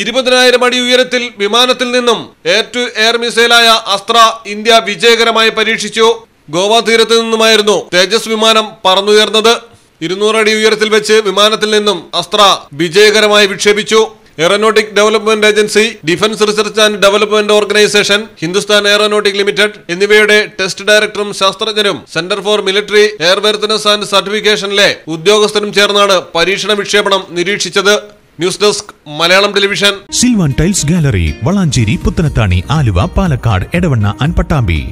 ഇരുപതിനായിരം അടി ഉയരത്തിൽ വിമാനത്തിൽ നിന്നും എയർ ടു എയർ മിസൈലായ അസ്ത്ര ഇന്ത്യ വിജയകരമായി പരീക്ഷിച്ചു ഗോവ തീരത്ത് നിന്നുമായിരുന്നു തേജസ് വിമാനം പറന്നുയർന്നത് ഇരുന്നൂറ് അടി ഉയരത്തിൽ വെച്ച് വിമാനത്തിൽ നിന്നും അസ്ത്ര വിജയകരമായി വിക്ഷേപിച്ചു aeronautic development agency defence research and development organisation Hindustan aeronautic limited എന്നിവയുടെ ടെസ്റ്റ് ഡയറക്ടറും ശാസ്ത്രജ്ഞരും centre for military airworthiness and സർട്ടിഫിക്കേഷനിലെ ഉദ്യോഗസ്ഥരും ചേർന്നാണ് പരീക്ഷണ വിക്ഷേപണം നിരീക്ഷിച്ചത് news desk Malayalam television Silvan tiles gallery Valanchery Puthanathani Aluva Palakkad Edavanna അൻപട്ടാമ്പി